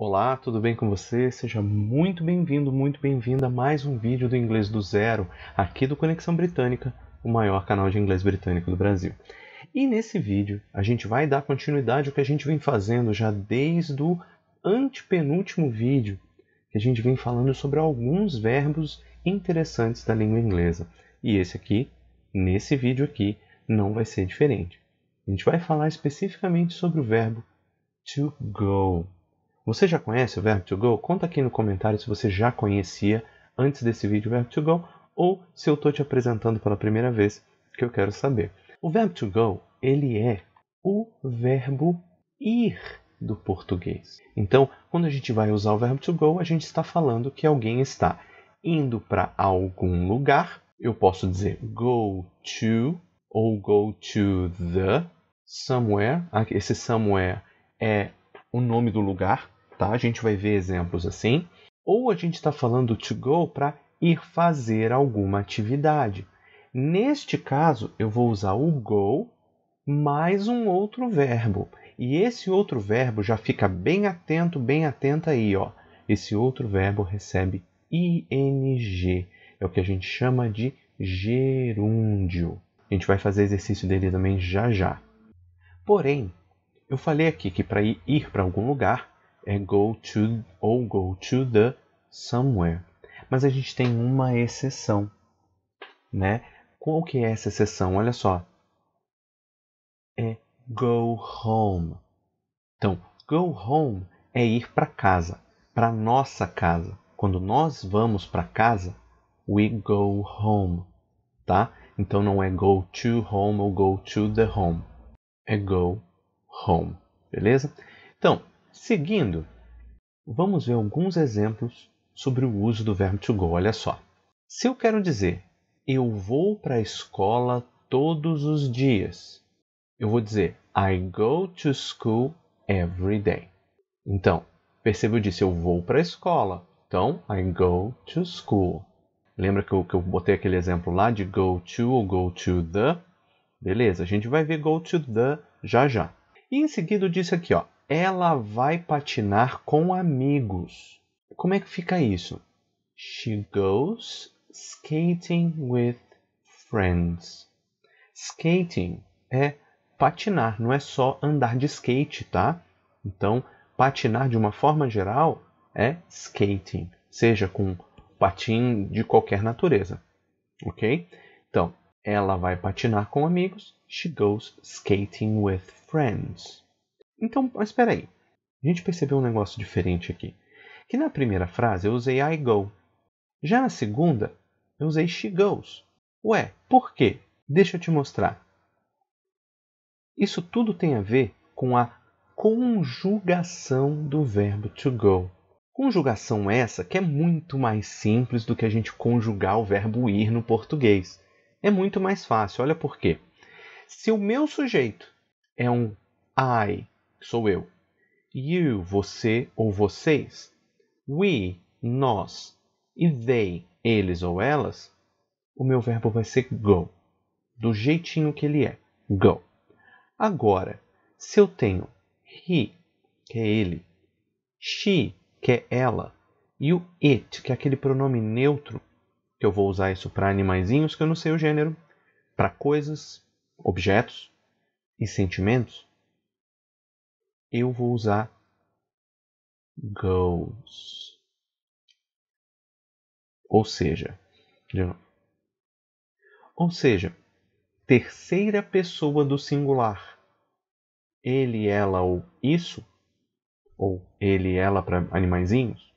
Olá, tudo bem com você? Seja muito bem-vindo, muito bem-vinda a mais um vídeo do Inglês do Zero, aqui do Conexão Britânica, o maior canal de inglês britânico do Brasil. E nesse vídeo a gente vai dar continuidade ao que a gente vem fazendo já desde o antepenúltimo vídeo, que a gente vem falando sobre alguns verbos interessantes da língua inglesa. E esse aqui, nesse vídeo aqui, não vai ser diferente. A gente vai falar especificamente sobre o verbo to go. Você já conhece o verbo to go? Conta aqui no comentário se você já conhecia antes desse vídeo o verbo to go ou se eu estou te apresentando pela primeira vez, que eu quero saber. O verbo to go, ele é o verbo ir do português. Então, quando a gente vai usar o verbo to go, a gente está falando que alguém está indo para algum lugar. Eu posso dizer go to ou go to the somewhere. Ah, esse somewhere é o nome do lugar, tá? A gente vai ver exemplos assim. Ou a gente está falando to go para ir fazer alguma atividade. Neste caso, eu vou usar o go mais um outro verbo. E esse outro verbo já fica bem atento, bem atenta aí, ó. Esse outro verbo recebe ing. É o que a gente chama de gerúndio. A gente vai fazer exercício dele também já já. Porém, eu falei aqui que para ir, ir para algum lugar, é go to ou go to the somewhere. Mas a gente tem uma exceção, né? Qual que é essa exceção? Olha só. É go home. Então, go home é ir para casa, para nossa casa. Quando nós vamos para casa, we go home, tá? Então não é go to home ou go to the home. É go home, beleza? Então, Seguindo, vamos ver alguns exemplos sobre o uso do verbo to go. Olha só. Se eu quero dizer eu vou para a escola todos os dias, eu vou dizer I go to school every day. Então, perceba eu disse eu vou para a escola. Então, I go to school. Lembra que eu, que eu botei aquele exemplo lá de go to ou go to the? Beleza, a gente vai ver go to the já já. E em seguida eu disse aqui, ó, ela vai patinar com amigos. Como é que fica isso? She goes skating with friends. Skating é patinar, não é só andar de skate, tá? Então, patinar de uma forma geral é skating, seja com patim de qualquer natureza, ok? Então, ela vai patinar com amigos. She goes skating with friends. Então, mas espera aí. A gente percebeu um negócio diferente aqui. Que na primeira frase eu usei I go. Já na segunda, eu usei she goes. Ué, por quê? Deixa eu te mostrar. Isso tudo tem a ver com a conjugação do verbo to go. Conjugação essa que é muito mais simples do que a gente conjugar o verbo ir no português. É muito mais fácil, olha por quê. Se o meu sujeito é um I sou eu. You, você ou vocês. We, nós. E they, eles ou elas. O meu verbo vai ser go. Do jeitinho que ele é. Go. Agora, se eu tenho he, que é ele, she, que é ela, e o it, que é aquele pronome neutro, que eu vou usar isso para animaizinhos que eu não sei o gênero, para coisas, objetos e sentimentos, eu vou usar goes. Ou seja, ou seja, terceira pessoa do singular. Ele, ela ou isso, ou ele, ela para animaizinhos.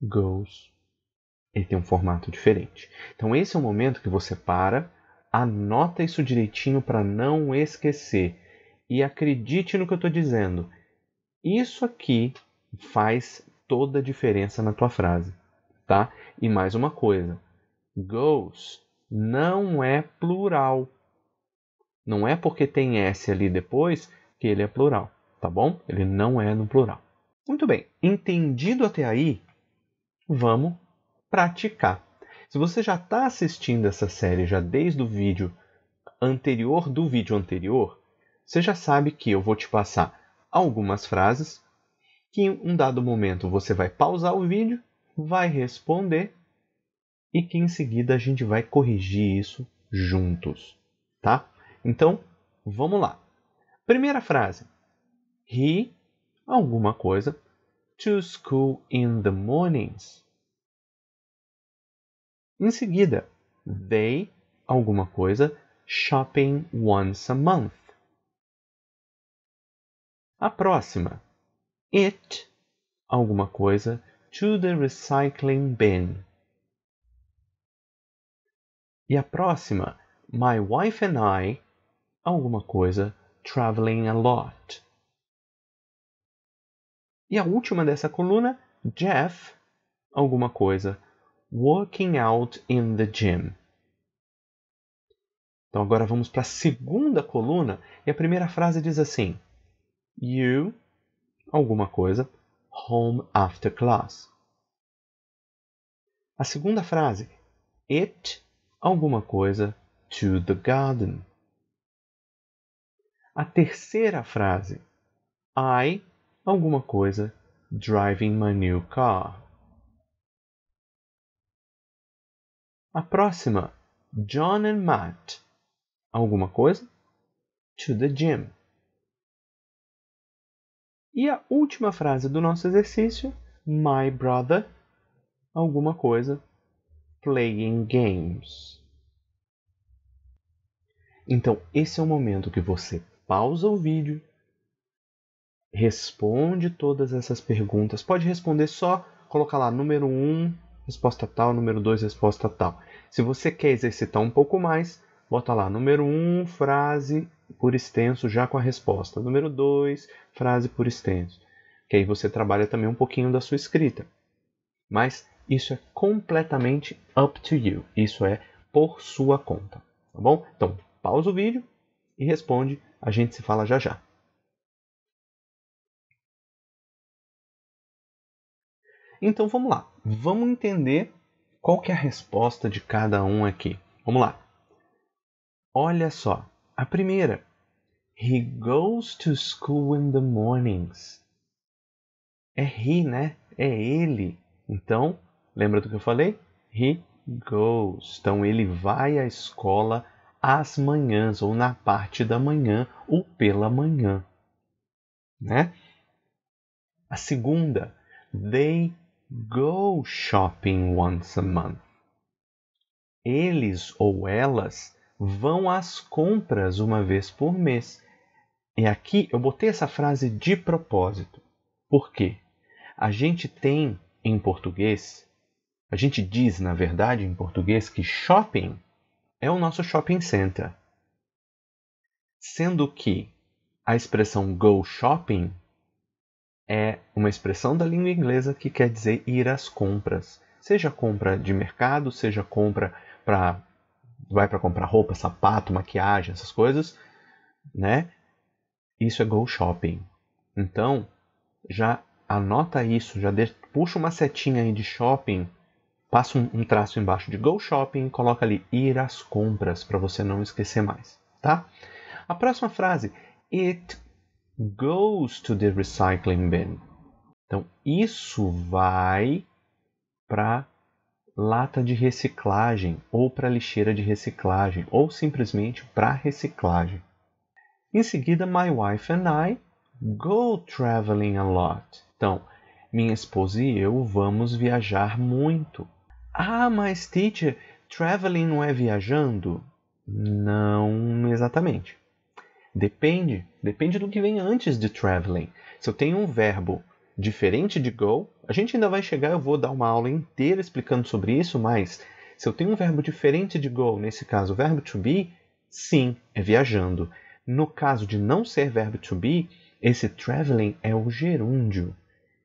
Goes. Ele tem um formato diferente. Então esse é o momento que você para, anota isso direitinho para não esquecer e acredite no que eu estou dizendo. Isso aqui faz toda a diferença na tua frase, tá? E mais uma coisa, goes não é plural. Não é porque tem S ali depois que ele é plural, tá bom? Ele não é no plural. Muito bem, entendido até aí, vamos praticar. Se você já está assistindo essa série já desde o vídeo anterior do vídeo anterior, você já sabe que eu vou te passar algumas frases que em um dado momento você vai pausar o vídeo, vai responder e que em seguida a gente vai corrigir isso juntos, tá? Então, vamos lá. Primeira frase. He alguma coisa to school in the mornings. Em seguida, they alguma coisa shopping once a month. A próxima. It alguma coisa to the recycling bin. E a próxima. My wife and I alguma coisa traveling a lot. E a última dessa coluna, Jeff, alguma coisa, working out in the gym. Então agora vamos para a segunda coluna e a primeira frase diz assim: you alguma coisa home after class. A segunda frase it alguma coisa to the garden. A terceira frase I alguma coisa driving my new car. A próxima John and Matt alguma coisa to the gym. E a última frase do nosso exercício, my brother, alguma coisa, playing games. Então, esse é o momento que você pausa o vídeo, responde todas essas perguntas. Pode responder só, colocar lá número 1, um, resposta tal, número 2, resposta tal. Se você quer exercitar um pouco mais, bota lá número 1, um, frase por extenso já com a resposta. Número 2, frase por extenso. Que aí você trabalha também um pouquinho da sua escrita. Mas isso é completamente up to you. Isso é por sua conta, tá bom? Então, pausa o vídeo e responde. A gente se fala já já. Então vamos lá. Vamos entender qual que é a resposta de cada um aqui. Vamos lá. Olha só, a primeira. He goes to school in the mornings. É he, né? É ele. Então, lembra do que eu falei? He goes. Então, ele vai à escola às manhãs, ou na parte da manhã, ou pela manhã. Né? A segunda. They go shopping once a month. Eles ou elas vão às compras uma vez por mês. E aqui eu botei essa frase de propósito. Por quê? A gente tem em português, a gente diz na verdade em português que shopping é o nosso shopping center. Sendo que a expressão go shopping é uma expressão da língua inglesa que quer dizer ir às compras. Seja compra de mercado, seja compra para vai para comprar roupa, sapato, maquiagem, essas coisas, né? Isso é go shopping. Então, já anota isso, já puxa uma setinha aí de shopping, passa um, um traço embaixo de go shopping, coloca ali ir às compras para você não esquecer mais, tá? A próxima frase, it goes to the recycling bin. Então, isso vai para lata de reciclagem ou para lixeira de reciclagem ou simplesmente para reciclagem. Em seguida, my wife and I go traveling a lot. Então, minha esposa e eu vamos viajar muito. Ah, mas teacher, traveling não é viajando? Não exatamente. Depende, depende do que vem antes de traveling. Se eu tenho um verbo diferente de go, a gente ainda vai chegar, eu vou dar uma aula inteira explicando sobre isso, mas se eu tenho um verbo diferente de go, nesse caso o verbo to be, sim, é viajando. No caso de não ser verbo to be, esse traveling é o gerúndio.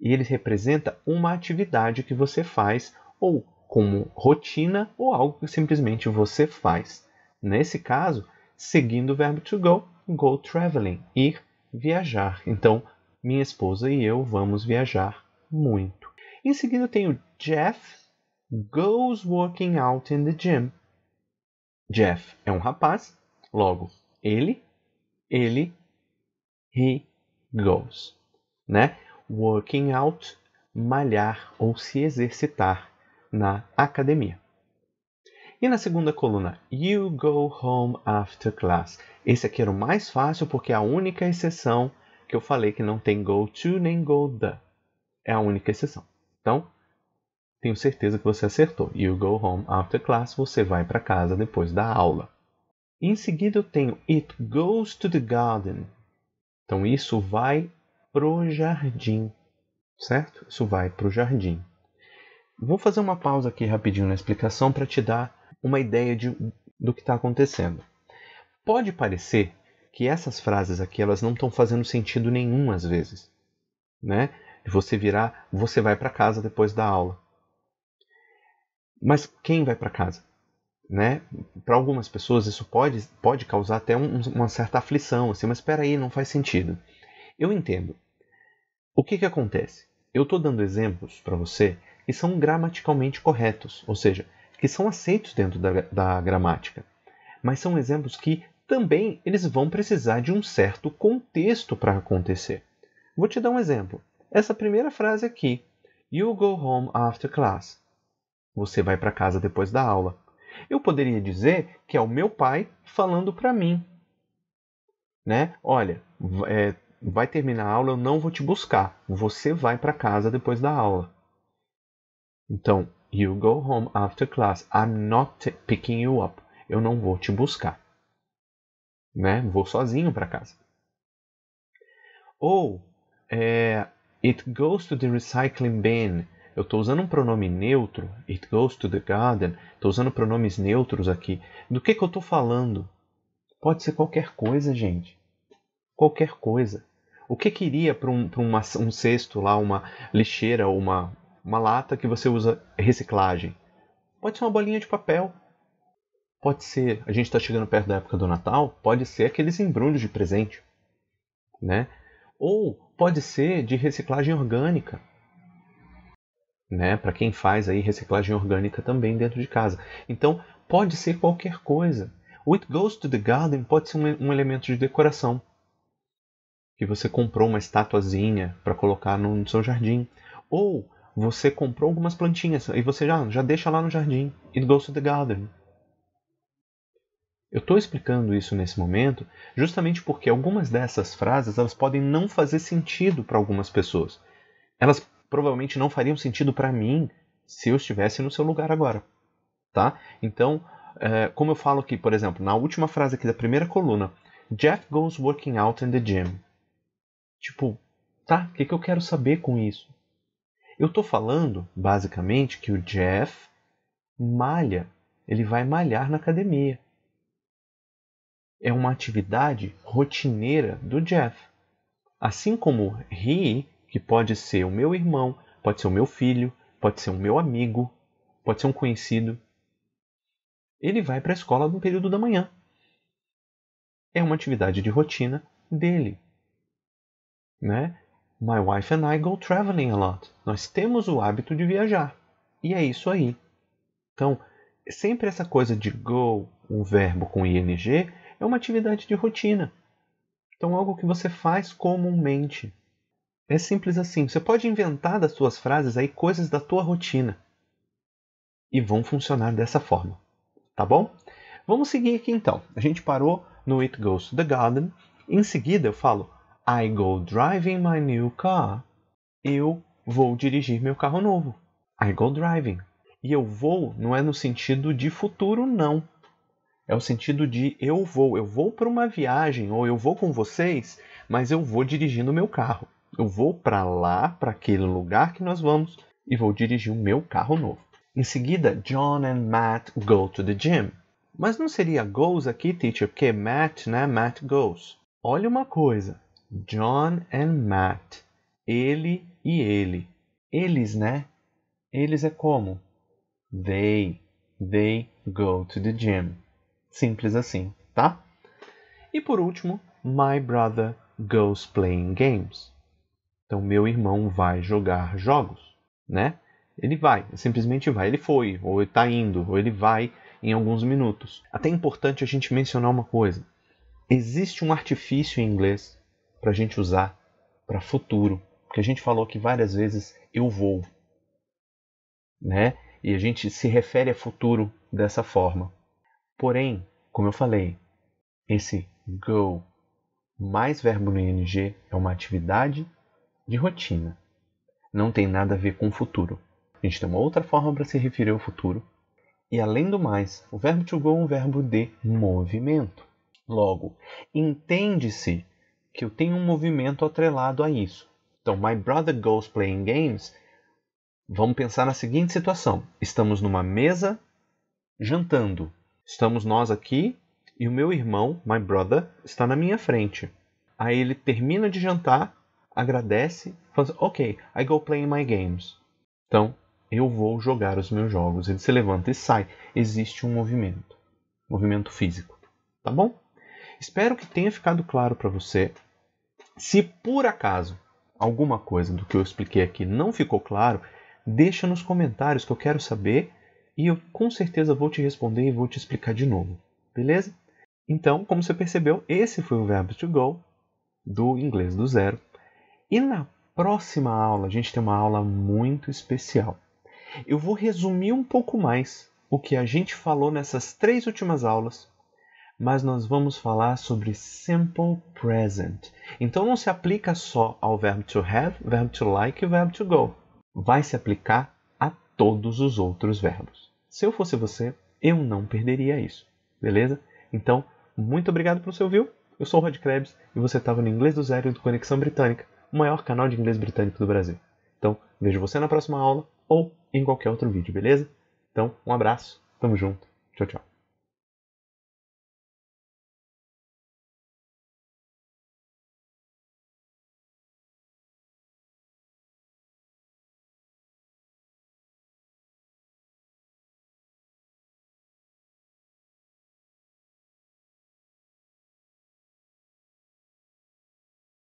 E ele representa uma atividade que você faz, ou como rotina, ou algo que simplesmente você faz. Nesse caso, seguindo o verbo to go, go traveling, ir viajar. Então, minha esposa e eu vamos viajar muito. Em seguida tem o Jeff goes working out in the gym. Jeff é um rapaz, logo ele, ele, he goes, né? Working out, malhar ou se exercitar na academia. E na segunda coluna, you go home after class. Esse aqui era o mais fácil porque é a única exceção que eu falei que não tem go to nem go the. É a única exceção. Então, tenho certeza que você acertou. You go home after class, você vai para casa depois da aula. Em seguida eu tenho it goes to the garden. Então isso vai pro jardim, certo? Isso vai pro jardim. Vou fazer uma pausa aqui rapidinho na explicação para te dar uma ideia de, do que está acontecendo. Pode parecer que essas frases aqui elas não estão fazendo sentido nenhum às vezes, né? Você virar, você vai para casa depois da aula. Mas quem vai para casa? Né? Para algumas pessoas isso pode, pode causar até um, uma certa aflição, assim, mas espera aí, não faz sentido. Eu entendo. O que, que acontece? Eu estou dando exemplos para você que são gramaticalmente corretos, ou seja, que são aceitos dentro da, da gramática, mas são exemplos que também eles vão precisar de um certo contexto para acontecer. Vou te dar um exemplo. Essa primeira frase aqui, you go home after class. Você vai para casa depois da aula. Eu poderia dizer que é o meu pai falando para mim, né? Olha, é, vai terminar a aula, eu não vou te buscar. Você vai para casa depois da aula. Então, you go home after class. I'm not picking you up. Eu não vou te buscar né? Vou sozinho para casa. Ou é, it goes to the recycling bin. Eu estou usando um pronome neutro. It goes to the garden. Estou usando pronomes neutros aqui. Do que, que eu estou falando? Pode ser qualquer coisa, gente. Qualquer coisa. O que queria para um, um cesto lá, uma lixeira ou uma, uma lata que você usa reciclagem? Pode ser uma bolinha de papel. Pode ser, a gente está chegando perto da época do Natal, pode ser aqueles embrulhos de presente, né? Ou pode ser de reciclagem orgânica, né? Para quem faz aí reciclagem orgânica também dentro de casa. Então, pode ser qualquer coisa. O It Goes to the Garden pode ser um, um elemento de decoração. Que você comprou uma estatuazinha para colocar no, no seu jardim. Ou você comprou algumas plantinhas e você já, já deixa lá no jardim. It Goes to the Garden. Eu estou explicando isso nesse momento justamente porque algumas dessas frases elas podem não fazer sentido para algumas pessoas. Elas provavelmente não fariam sentido para mim se eu estivesse no seu lugar agora, tá? Então, é, como eu falo aqui, por exemplo, na última frase aqui da primeira coluna, Jeff goes working out in the gym. Tipo, tá? O que, que eu quero saber com isso? Eu estou falando, basicamente, que o Jeff malha. Ele vai malhar na academia é uma atividade rotineira do Jeff. Assim como "he" que pode ser o meu irmão, pode ser o meu filho, pode ser o meu amigo, pode ser um conhecido. Ele vai para a escola no período da manhã. É uma atividade de rotina dele. Né? My wife and I go traveling a lot. Nós temos o hábito de viajar. E é isso aí. Então, sempre essa coisa de go, um verbo com ing, é uma atividade de rotina. Então, algo que você faz comumente. É simples assim. Você pode inventar das suas frases aí coisas da tua rotina. E vão funcionar dessa forma. Tá bom? Vamos seguir aqui então. A gente parou no It Goes to the Garden. Em seguida eu falo I go driving my new car. Eu vou dirigir meu carro novo. I go driving. E eu vou não é no sentido de futuro, não. É o sentido de eu vou, eu vou para uma viagem ou eu vou com vocês, mas eu vou dirigindo o meu carro. Eu vou para lá, para aquele lugar que nós vamos e vou dirigir o meu carro novo. Em seguida, John and Matt go to the gym. Mas não seria goes aqui, teacher, porque Matt, né? Matt goes. Olha uma coisa. John and Matt. Ele e ele. Eles, né? Eles é como? They. They go to the gym. Simples assim, tá? E por último, My brother goes playing games. Então, meu irmão vai jogar jogos, né? Ele vai, simplesmente vai. Ele foi, ou ele está indo, ou ele vai em alguns minutos. Até é importante a gente mencionar uma coisa: existe um artifício em inglês para a gente usar para futuro, porque a gente falou que várias vezes eu vou, né? E a gente se refere a futuro dessa forma. Porém, como eu falei, esse go mais verbo no ing é uma atividade de rotina. Não tem nada a ver com o futuro. A gente tem uma outra forma para se referir ao futuro. E além do mais, o verbo to go é um verbo de movimento. Logo, entende-se que eu tenho um movimento atrelado a isso. Então, my brother goes playing games. Vamos pensar na seguinte situação: estamos numa mesa jantando. Estamos nós aqui e o meu irmão, my brother, está na minha frente. Aí ele termina de jantar, agradece, fala assim, ok, I go play my games. Então, eu vou jogar os meus jogos. Ele se levanta e sai. Existe um movimento, movimento físico, tá bom? Espero que tenha ficado claro para você. Se por acaso alguma coisa do que eu expliquei aqui não ficou claro, deixa nos comentários que eu quero saber e eu com certeza vou te responder e vou te explicar de novo, beleza? Então, como você percebeu, esse foi o verbo to go do inglês do zero. E na próxima aula, a gente tem uma aula muito especial. Eu vou resumir um pouco mais o que a gente falou nessas três últimas aulas, mas nós vamos falar sobre simple present. Então não se aplica só ao verbo to have, verbo to like e verbo to go. Vai se aplicar todos os outros verbos. Se eu fosse você, eu não perderia isso, beleza? Então, muito obrigado pelo seu view. Eu sou o Rod Krebs e você estava no Inglês do Zero do Conexão Britânica, o maior canal de inglês britânico do Brasil. Então, vejo você na próxima aula ou em qualquer outro vídeo, beleza? Então, um abraço, tamo junto, tchau, tchau.